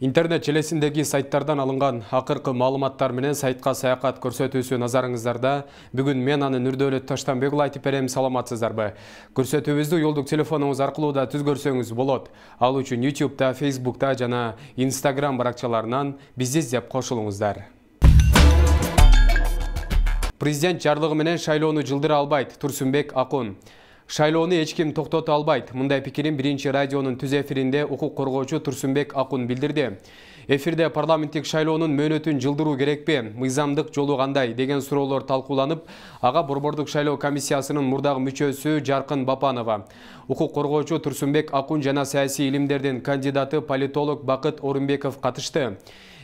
интернет желесиндеги сайттардан алынган акыркы маалыматтар менен сайтка саякат көрсөтүүсү назарыңыздарда бүгүн мен аны нурдөөлөт таштанбекулу айтып берем саламатсыздарбы көрсөтүүбүздү уюлдук телефонуңуз аркылуу да түз көрсөңүз болот ал үчүн ютубта фейсбукта жана инстаграм баракчаларынан бизди издеп кошулуңуздар президент жарлыгы менен шайлоону жылдыра албайт турсунбек акун шайлоону эч ким токтото албайт мындай пикирин биринчи радионың түз эфиринде укук коргоочу турсунбек акун билдирди эфирде парламенттик шайлоонун жылдыру керек пе, мыйзамдык жолу кандай деген суроолор талкууланып аға борбордук шайлоо комиссиясының мұрдағы мүчөсү Жарқын бапанова укук қорғаушы Тұрсынбек акун жана саясий илимдердин кандидаты политолог бақыт Орынбеков қатышты.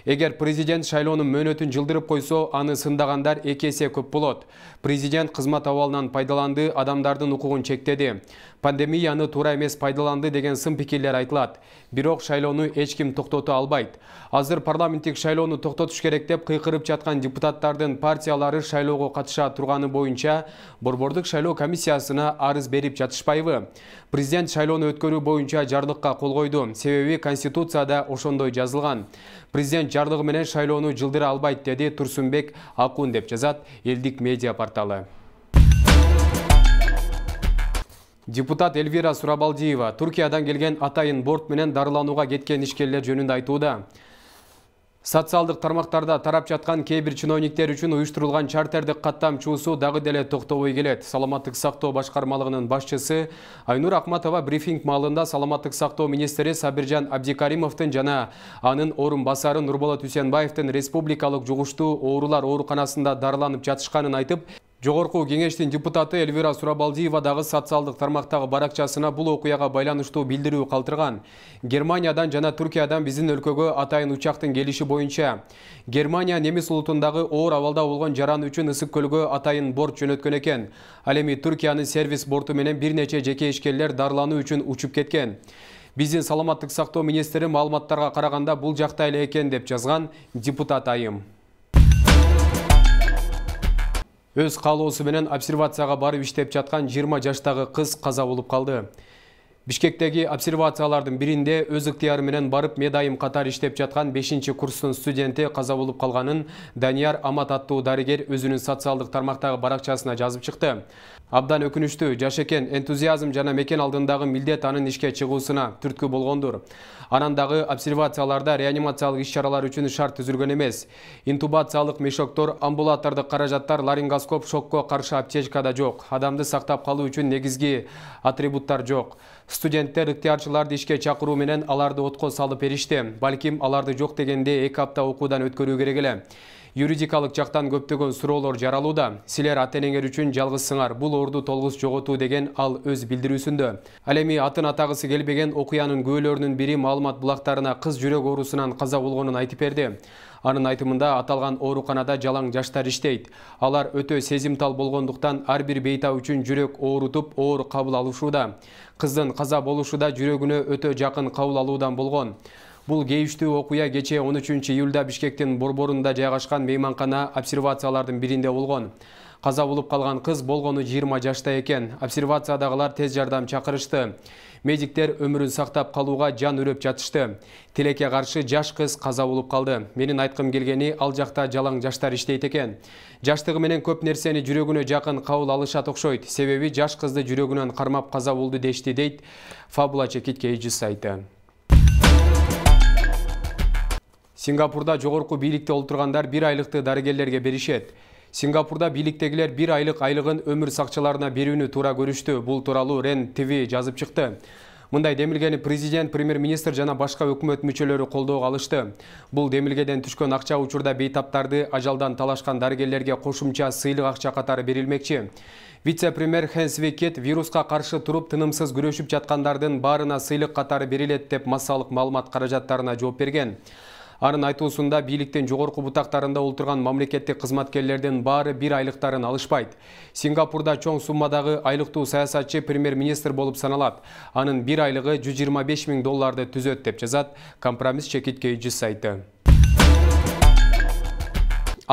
эгер президент шайлоонун мөөнөтүн жылдырып койсо аны сындагандар эки эсе көп болот президент кызмат абалынан пайдаланды адамдардын укугун чектеди пандемияны туура эмес пайдаланды деген сын пикирлер айтылат бирок шайлоону эч ким токтото албайт азыр парламенттик шайлоону токтотуш керек деп кыйкырып жаткан депутаттардын партиялары шайлоого катыша турганы боюнча борбордук шайлоо комиссиясына арыз берип жатышпайбы президент шайлоону өткөрүү боюнча жарлыкка кол койду себеби конституцияда ошондой жазылган президент жарлығы менен шайлоону жылдыра албайт деди турсунбек акун деп жазат элдик медиа порталы депутат эльвира сурабалдиева туркиядан келген атайын борт менен дарыланууга кеткен ишкерлер жөнүндө айтууда социалдык тармактарда тарап жаткан кээ бир чиновниктер үчүн уюштурулган чартердик каттамчуусу дагы деле токтобой келет саламаттык сактоо башкармалыгынын башчысы айнур акматова брифинг маалында саламаттык сактоо министри сабиржан абдикаримовдун жана анын орун басары нурболот үсенбаевдин республикалык жугуштуу оорулар ооруканасында дарыланып жатышканын айтып жогорку кеңештин депутаты эльвира сурабалдиева дагы социалдык тармактагы баракчасына бул окуяга байланыштуу билдирүү калтырган германиядан жана түркиядан биздин өлкөгө атайын учактын келиши боюнча германия немис улутундагы оор абалда болгон жаран үчүн ысык көлгө атайын борт жөнөткөн экен ал эми түркиянын сервис борту менен бир нече жеке ишкерлер дарылануу үчүн учуп кеткен биздин саламаттык сактоо министри маалыматтарга караганда бул жакта эле экен деп жазган депутат айым өз каалоосу менен обсервацияга барып иштеп жаткан жыйырма жаштагы кыз каза болуп калды бишкектеги обсервациялардын биринде өз ыктыяры менен барып медайым айым катары иштеп жаткан бешинчи курстун студенти каза болуп калганын данияр амат аттуу дарыгер өзүнүн социалдык тармактагы баракчасына жазып чыкты абдан өкүнүчтүү жаш экен энтузиазм жана мекен алдындагы милдет анын ишке чыгуусуна түрткү болгондур анан дагы обсервацияларда реанимациялык иш чаралар үчүн шарт түзүлгөн эмес интубациялык мешоктор амбулатордук каражаттар ларингоскоп шокко каршы аптечка да жок адамды сактап калуу үчүн негизги атрибуттар жок студенттер ыктыярчыларды ишке чакыруу менен аларды отко салып беришти балким аларды жок дегенде эки апта окуудан өткөрүү керек эле юридикалык жактан көптөгөн суроолор жаралууда силер ата энеңер үчүн жалгызсыңар бул орду толгус жоготуу деген ал өз билдирүүсүндө ал эми атын атагысы келбеген окуянын күбөлөрүнүн бири маалымат булактарына кыз жүрөк оорусунан каза болгонун айтып берди анын айтымында аталган ооруканада жалаң жаштар иштейт алар өтө сезимтал болгондуктан ар бир бейтап үчүн жүрөк оорутуп оор кабыл алышууда кыздын каза болушу да жүрөгүнө өтө жакын кабыл алуудан болгон Бұл кейіштүү оқуя кече 13 июлда Бишкектин Борборунда жайгашкан мейманқана обсервациялардың бірінде болгон. қаза болуп қалған қыз болғаны 20 жашта екен. Обсервациядағылар тез жардам чақырышты. Медиктер өмүрүн сақтап қалуға жан үрөп жатышты. Тилекке каршы жаш қыз қаза болуп қалды. Менің айтқым келгені ал жақта жалаң жаштар иштейт экен. Жаштыгы көп нерсени жүрегіні жақын қауыл алышат окшойт. Себеби жаш кызды жүрөгүнөн қармап қаза болды дешти дейт Фабула Чекит сайты. Сингапурда жогорку бийликте олтургандар бир айлыкты дарыгерлерге беришет. Сингапурда бийликтегилер бир айлык айлыгын өмүр сакчыларына берүүнү тура көрүштү. Бул тууралуу Рен ТВ жазып чыкты. Мындай демилгени президент, премьер-министр жана башка өкмөт мүчөлөрү колдоого алышты. Бул демилгеден түшкөн акча учурда бейтаптарды ажалдан талашкан дарыгерлерге кошумча сыйлык акча катары берилмекчи. Вице-премьер Хэнс Викет вируска қаршы тұрып тынымсыз күрөшүп жатқандардың барына сыйлық қатары берілет деп массалык малымат қаражаттарына жооп берген. анын айтуусунда бийликтин жогорку бутактарында олтурган мамлекеттик кызматкерлердин баары бир айлыктарын алышпайт сингапурда чоң суммадагы айлыктуу саясатчы премьер министр болуп саналат анын бир айлыгы жүз жыйырма беш миң долларды түзөт деп жазат компромисс чекит кg сайты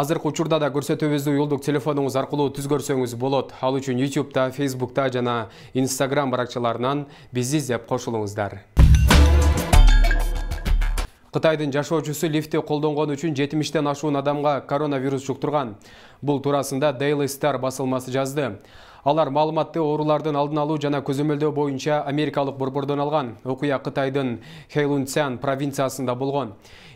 азыркы учурда да көрсөтүүбүздү уюлдук телефонуңуз аркылуу түз көрсөңүз болот ал үчүн ютубта фейсбукта жана инстаграм баракчаларынан бизди издеп кошулуңуздар кытайдын жашоочусу лифти колдонгону үчүн жетимиштен ашуун адамга коронавирус жуктурган бул туурасында дайли стар басылмасы жазды Алар маалыматты оорулардын алдын алуу жана көзөмөлдөө боюнча америкалык борбордон алган окуя кытайдын Хэйлунцян провинциясында болгон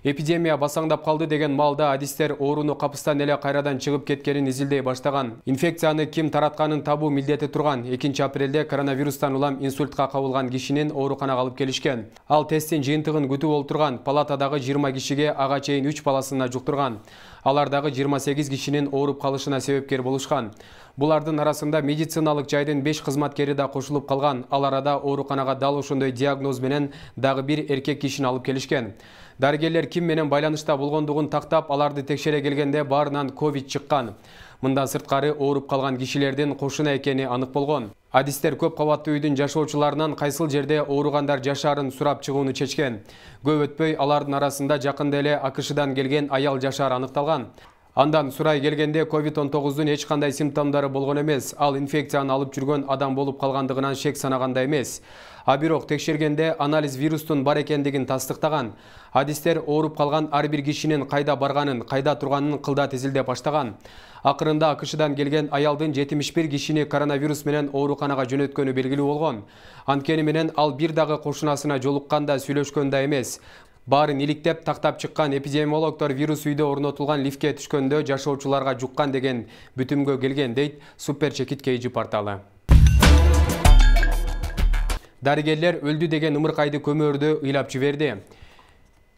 Эпидемия басаңдап калды деген маалда адистер ооруну капыстан эле кайрадан чыгып кеткенин изилдей баштаган Инфекцияны ким таратканын табуу милдети турган 2 апрелде коронавирустан улам инсультка кабылган кишинин ооруканага алып келишкен. Ал тесттин жыйынтыгын күтүп олтурган палатадагы 20 кишиге ага чейин 3 баласына жуктурган. Алардагы 28 кишинин ооруп калышына себепкер болушкан. Булардын арасында медициналык жайдын беш кызматкери да кошулуп калган ал арада ооруканага дал ошондой диагноз менен дагы бир эркек кишини алып келишкен дарыгерлер ким менен байланышта болгондугун тактап аларды текшере келгенде баарынан ковид чыккан мындан сырткары ооруп калган кишилердин кошуна экени анык болгон адистер көп кабаттуу үйдүн жашоочуларынан кайсыл жерде ооругандар жашаарын сурап чыгууну чечкен көп өтпөй алардын арасында жакында эле акшдан келген аял жашаар аныкталган Андан сұрай келгенде COVID-19-дың ешқандай симптомдары болған емес, ал инфекцияны алып жүрген адам болып қалғандығынан шек санағанда емес. А текшергенде анализ вирустың бар екендігін тастықтаған. Адистер ооруп қалған ар кешінің қайда барғанын, қайда тұрғанын қылда тезілде баштаған. Ақырында ақышыдан келген аялдың 71 кишини коронавирус менен қанаға жөнөткөнү белгілі болгон. Анткени менен ал бир дагы кошунасына жолукканда сүйлөшкөн баарын иликтеп тактап чыккан эпидемиологдор вирус үйдө орнотулган лифтке түшкөндө жашоочуларга жуккан деген бүтүмгө келген дейт супер чекит кйжи порталы дарыгерлер өлдү деген ымыркайды көмөрдү ыйлап жиберди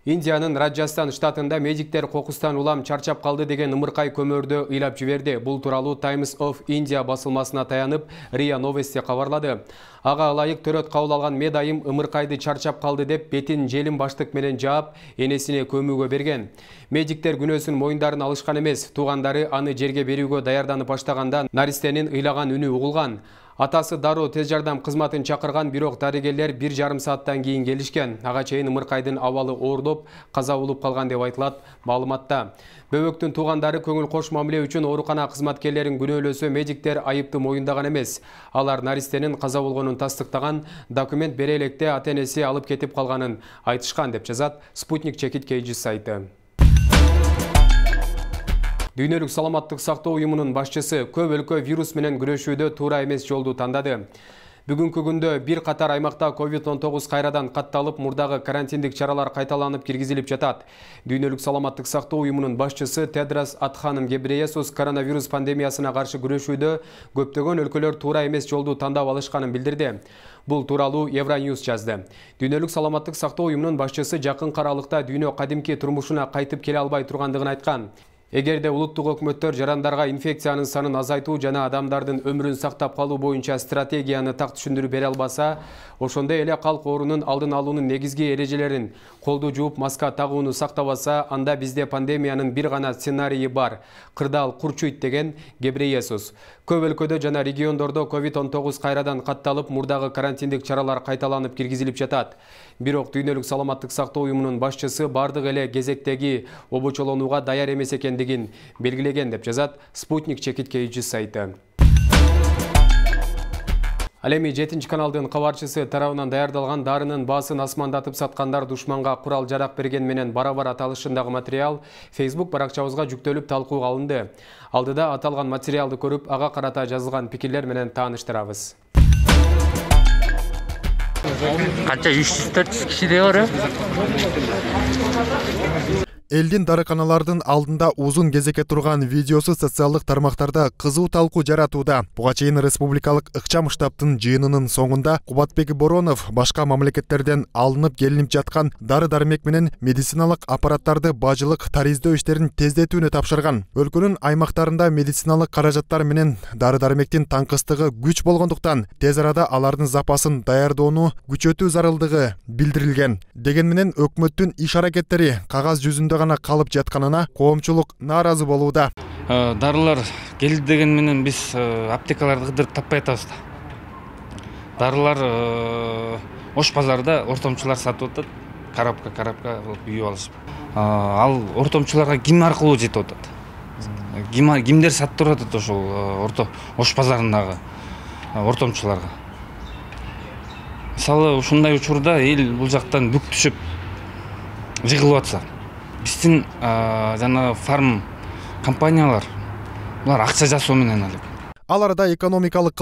индиянын раджастан штатында медиктер кокустан улам чарчап калды деген ымыркай көмөөрдө ыйлап жиберди бул тууралуу таймс оф индия басылмасына таянып риа новости кабарлады ага ылайык төрөт кабыл алган мед айым ымыркайды чарчап калды деп бетин желим баштык менен жаап энесине көмүүгө берген медиктер күнөөсүн моюндарына алышкан эмес туугандары аны жерге берүүгө даярданып баштаганда наристенин ыйлаган үнү угулган атасы дароо тез жардам кызматын чакырган бирок дарыгерлер бир жарым сааттан кийин келишкен ага чейин ымыркайдын абалы оордоп каза болуп калган деп айтылат маалыматта бөбөктүн туугандары көңүл кош мамиле үчүн оорукана кызматкерлерин күнөөлөсө медиктер айыпты моюндаган эмес алар наристенин каза болгонун тастыктаган документ бере электе ата энеси алып кетип калганын айтышкан деп жазат спутник чекит кж сайты дүйнөлүк саламаттык сактоо уюмунун башчысы көп өлкө вирус менен күрөшүүдө туура эмес жолду тандады бүгүнкү күндө бир катар аймакта COVID-19 кайрадан катталып, мурдагы карантиндик чаралар кайталанып киргизилип жатат. Дүйнөлүк саламаттык сактоо уюмунун башчысы Тедрас Атханым Гебрейесус коронавирус пандемиясына каршы күрөшүүдө көптөгөн өлкөлөр туура эмес жолду тандап алышканын билдирди. Бул тууралуу Евроньюз жазды. Дүйнөлүк саламаттык сактоо уюмунун башчысы жақын қаралықта дүйнө кадимки турмушуна кайтып келе албай тургандыгын айткан. Эгерде улуттук өкметтер жарандарға инфекциянын санын азайту жана адамдардың өмірін сақтап қалу боюнча стратегияны так түшүндүрүп бере албаса, ошондой эле калк оорунун алдын алуунун негизги эрежелерин, қолды жууп маска тагууну сактабаса, анда бізде пандемиянын бир гана сценарийі бар. Қырдал курчуйт деген Гебрейесус. Көп өлкөдө жана региондордо COVID-19 қайрадан қатталып мұрдағы карантиндик чаралар қайталанып киргизилип жатат. Бирок Дүйнөлүк саламаттық сақты уюмунун башчысы бардығы эле кезектегі обочолонууга даяр эмес екендігін белгілеген деп жазат Спутник чекит кейджі сайты. Әлемі 7 каналдың қаварчысы тарауынан даярдалған дарының басын асмандатып сатқандар душманға құрал жарақ берген менен барабар аталышындағы материал Facebook барақшауызға жүктеліп талқу алынды. Алдыда аталған материалды көріп, аға қарата жазылған пікірлер менен таныштырабыз қанша 300-400 жүз кісідей бар элдин дарыканалардын алдында узун кезекке турган видеосу социалдык тармактарда кызуу талкуу жаратууда буга чейин республикалык ыкчам штабтын жыйынынын соңунда кубатбек боронов башка мамлекеттерден алынып келинип жаткан дары дармек менен медициналык аппараттарды бажылык тариздөө иштерин тездетүүнү тапшырган өлкөнүн аймактарында медициналык каражаттар менен дары дармектин таңкыстыгы күч болгондуктан тез арада алардын запасын даярдоону күчөтүү зарылдыгы билдирилген деген менен өкмөттүн иш аракеттери кагаз жүзүндө қалып қалып жатқанына коомчулук наразы болууда ә, дарылар келди деген менен біз ә, аптекаларды кыдырып таппай атабыз дарылар ә, ош базарда ортомчулар сатып атат коробка коробка кылып алысып алышып ал ортомчуларга ким аркылуу жетип атат кимдер сатып атат ошол орто ош базарындагы ортомчуларга мисалы ушундай учурда эл бул жактан бүк түшүп жыгылып атса біздің ә, жаңағы фарм компаниялар бұлар ақша жасаумен айналады ал арада экономикалык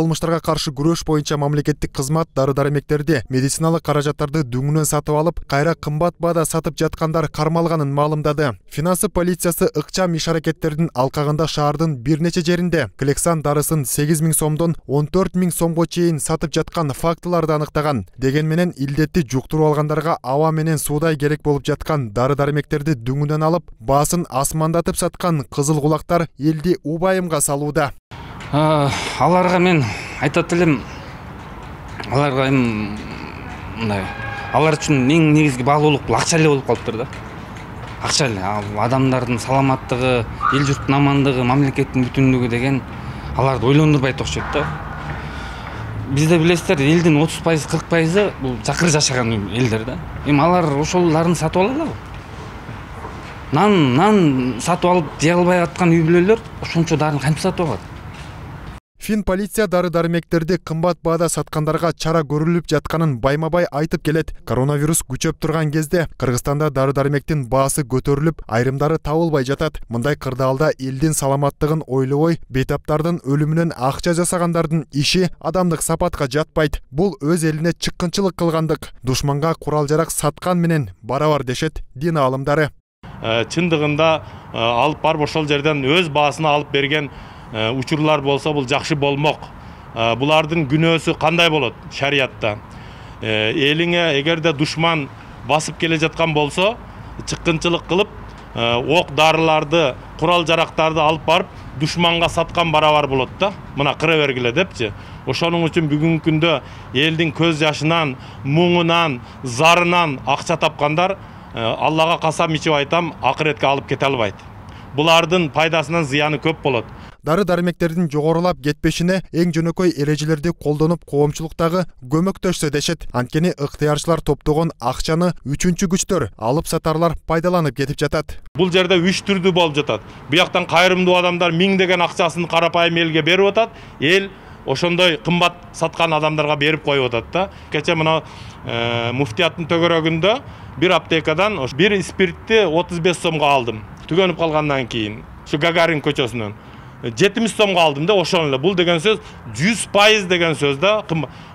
қаршы күреш бойынша боюнча қызмат дары дармектерди медициналық қаражаттарды дүңінен сатып алып қайра қымбат бада сатып жатқандар қармалғанын маалымдады финансы полициясы ыкчам иш аракеттердин алкагында шаардын бир нече жеринде клексан дарысын сегиз миң сомдон он төрт сомго сатып жатқан фактыларды анықтаған, деген менен илдетти алғандарға алгандарга менен керек болып жаткан дары дармектерди алып басын асмандатып саткан кызыл кулактар элди салууда аларға мен айта тілім аларға мындай алар үшін ең негізгі бағлулық бұл ақшалай болып қалып тұр да ақшалай ал адамдардың саламаттығы ел жұрттың амандығы мемлекеттің бүтіндігі деген аларды ойландырбай тоқшайды да бізде білесіздер елдің отыз пайыз қырық пайызы бұл жақыр жашаған елдер да эми алар ошоларын сатып алады ғой нан нан сатып алып жей албай жатқан үй бүлөлөр ошончо дарын кантип сатып алат фин полиция дары дармектерди қымбат бағада сатқандарға чара көріліп жатқанын байма айтып келет коронавирус күчөп тұрған кезде кыргызстанда дары дармектин баасы көтеріліп, айрымдары табылбай жатат мындай кырдаалда саламаттығын саламаттыгын ой бейтаптардын өлүмүнөн акча жасағандардың иши адамдық сапатка жатпайт Бұл өз элине чыккынчылык кылгандык душманга құрал жарақ саткан менен барабар дешет дин аалымдары ә, ә, алып барып ошол жерден өз баасына алып берген Э, учурлар болса бул жакшы болмок э, булардын күнөөсү кандай болот шариятта э, элиңе эгерде душман басып келе жатқан болсо чыккынчылык қылып оқ дарыларды құрал жарақтарды алып барып душманга саткан барабар болот да мына кыра бергіле депчи Ошоның үчүн бүгүнкү күндө элдин көз жашынан муңунан зарынан акча тапкандар аллага касам ичип айтам акыретке алып кете албайт булардын пайдасынан зыяны көп болот дары дармектердин жогорулап кетпешине эң жөнөкөй эрежелерди колдонуп коомчулуктагы көмөктөшсө дешет анткени ыктыярчылар топтогон акчаны үчүнчү күчтөр алып сатарлар пайдаланып кетип жатат бул жерде үч түрдүү болуп жатат бияктан кайрымдуу адамдар миңдеген акчасын карапайым элге берип атат эл ошондой кымбат саткан адамдарга берип коюп атат да кече мына э, муфтияттын төгөрөгүндө бир аптекадан бир спиртти отуз беш сомго алдым түгөнүп калгандан кийин ушу гагарин көчөсүнөн 70 сомға алдым да ошол эле бул деген сөз 100 пайыз деген сөз да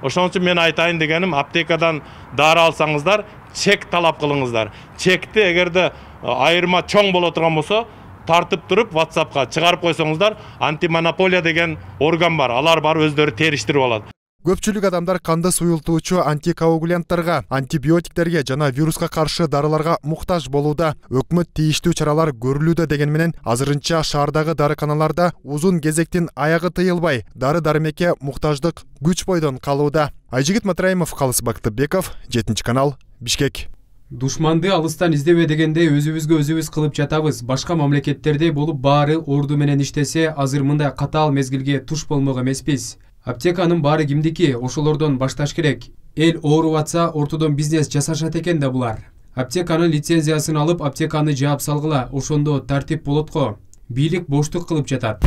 ошон үчүн мен айтайын дегеним аптекадан дары алсаңыздар чек талап кылыңыздар чекти эгерде э, айырма чоң боло турган болсо тартып туруп WhatsApp'ка чыгарып койсоңуздар антимонополия деген орган бар алар барып өздөрү териштирип алат көпчүлүк адамдар канды суюлтуучу антикоагулянттарга антибиотиктерге жана вируска каршы дарыларга муктаж болууда өкмөт тийиштүү чаралар көрүлүүдө деген менен азырынча шаардагы дарыканаларда узун кезектин аягы тыйылбай дары дармекке муктаждык күч бойдон калууда айжигит матраимов калыс бактыбеков жетинчи канал бишкек душманды алыстан издебе дегенде өзүбүзгө өзүбүз кылып жатабыз башка мамлекеттерде болуп баары орду менен иштесе азыр мындай катаал мезгилге туш болмок эмеспиз аптеканын баары кимдики ошолордон башташ керек эл ооруп атса ортодон бизнес жасашат экен да булар аптеканын лицензиясын алып аптеканы жаап салгыла ошондо тартип болот го бийлик боштук кылып жатат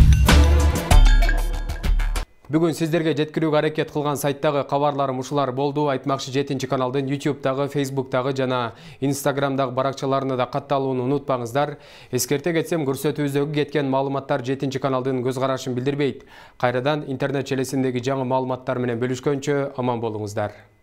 Бүгін сіздерге жеткіруге әрекет қылған сайттағы қабарлар мұшылар болды. Айтмақшы жетінші каналдың YouTube-тағы, Facebook-тағы жана Instagram-дағы да қатталуын ұнытпаңыздар. Ескерте кетсем, көрсетуіздегі кеткен малыматтар жетінші каналдың көзғарашын білдірбейді. Қайрадан интернет челесіндегі жаңы малыматтар менен аман болыңыздар.